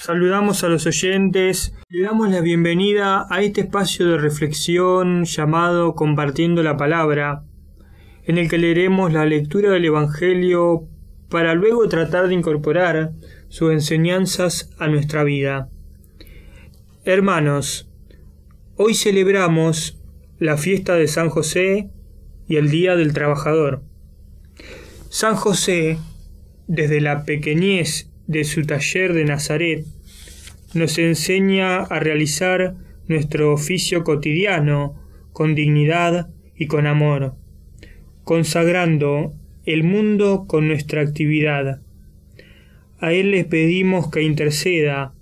saludamos a los oyentes, le damos la bienvenida a este espacio de reflexión llamado Compartiendo la Palabra, en el que leeremos la lectura del Evangelio para luego tratar de incorporar sus enseñanzas a nuestra vida. Hermanos, hoy celebramos la fiesta de San José y el Día del Trabajador. San José, desde la pequeñez de su taller de Nazaret, nos enseña a realizar nuestro oficio cotidiano con dignidad y con amor, consagrando el mundo con nuestra actividad. A Él les pedimos que interceda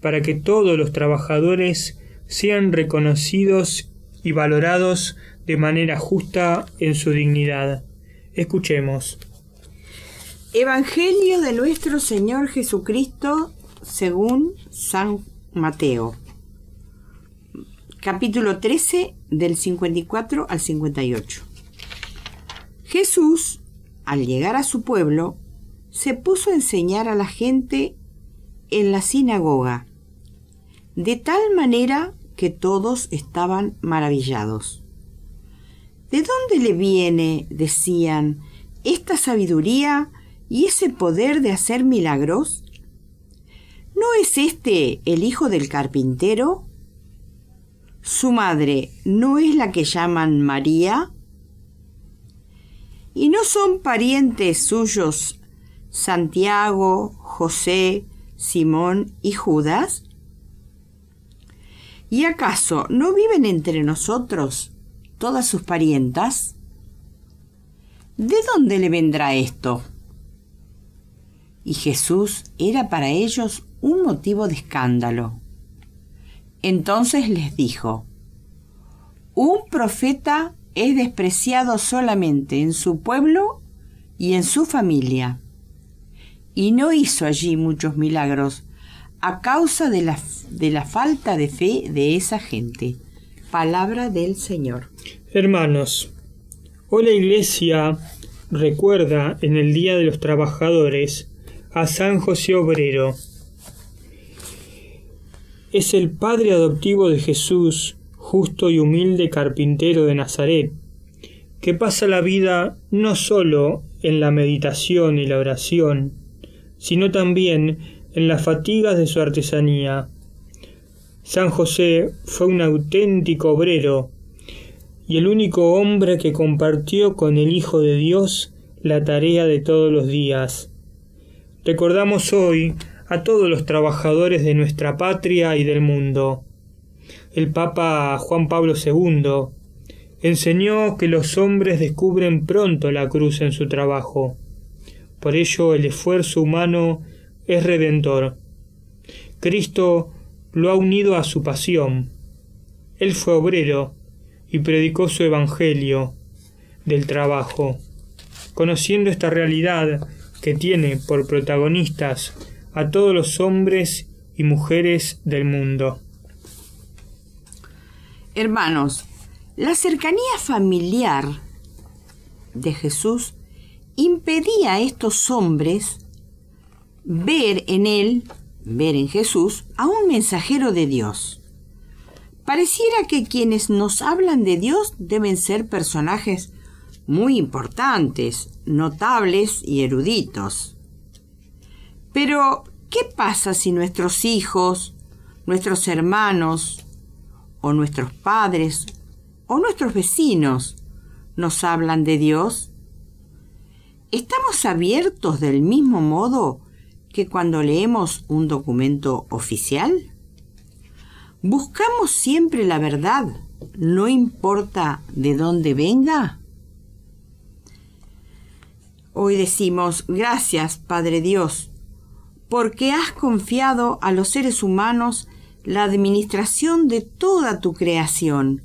para que todos los trabajadores sean reconocidos y valorados de manera justa en su dignidad. Escuchemos. Evangelio de nuestro Señor Jesucristo según San Mateo. Capítulo 13 del 54 al 58. Jesús, al llegar a su pueblo, se puso a enseñar a la gente en la sinagoga, de tal manera que todos estaban maravillados. ¿De dónde le viene, decían, esta sabiduría y ese poder de hacer milagros? ¿No es este el hijo del carpintero? ¿Su madre no es la que llaman María? ¿Y no son parientes suyos Santiago, José, Simón y Judas? ¿Y acaso no viven entre nosotros todas sus parientas? ¿De dónde le vendrá esto? y Jesús era para ellos un motivo de escándalo. Entonces les dijo, Un profeta es despreciado solamente en su pueblo y en su familia. Y no hizo allí muchos milagros a causa de la, de la falta de fe de esa gente. Palabra del Señor. Hermanos, hoy la Iglesia recuerda en el Día de los Trabajadores a San José Obrero. Es el padre adoptivo de Jesús, justo y humilde carpintero de Nazaret, que pasa la vida no sólo en la meditación y la oración, sino también en las fatigas de su artesanía. San José fue un auténtico obrero y el único hombre que compartió con el Hijo de Dios la tarea de todos los días, Recordamos hoy a todos los trabajadores de nuestra patria y del mundo. El Papa Juan Pablo II enseñó que los hombres descubren pronto la cruz en su trabajo. Por ello el esfuerzo humano es redentor. Cristo lo ha unido a su pasión. Él fue obrero y predicó su evangelio del trabajo. Conociendo esta realidad, que tiene por protagonistas a todos los hombres y mujeres del mundo. Hermanos, la cercanía familiar de Jesús impedía a estos hombres ver en él, ver en Jesús, a un mensajero de Dios. Pareciera que quienes nos hablan de Dios deben ser personajes muy importantes, notables y eruditos. Pero, ¿qué pasa si nuestros hijos, nuestros hermanos, o nuestros padres, o nuestros vecinos nos hablan de Dios? ¿Estamos abiertos del mismo modo que cuando leemos un documento oficial? ¿Buscamos siempre la verdad, no importa de dónde venga? Hoy decimos, gracias Padre Dios, porque has confiado a los seres humanos la administración de toda tu creación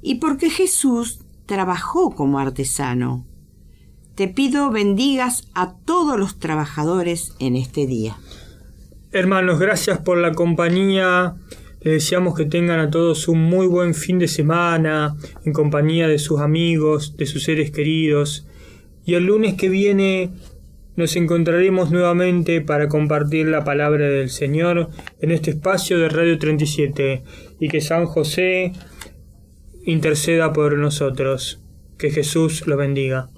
y porque Jesús trabajó como artesano. Te pido bendigas a todos los trabajadores en este día. Hermanos, gracias por la compañía. Les deseamos que tengan a todos un muy buen fin de semana en compañía de sus amigos, de sus seres queridos y el lunes que viene nos encontraremos nuevamente para compartir la palabra del Señor en este espacio de Radio 37 y que San José interceda por nosotros. Que Jesús lo bendiga.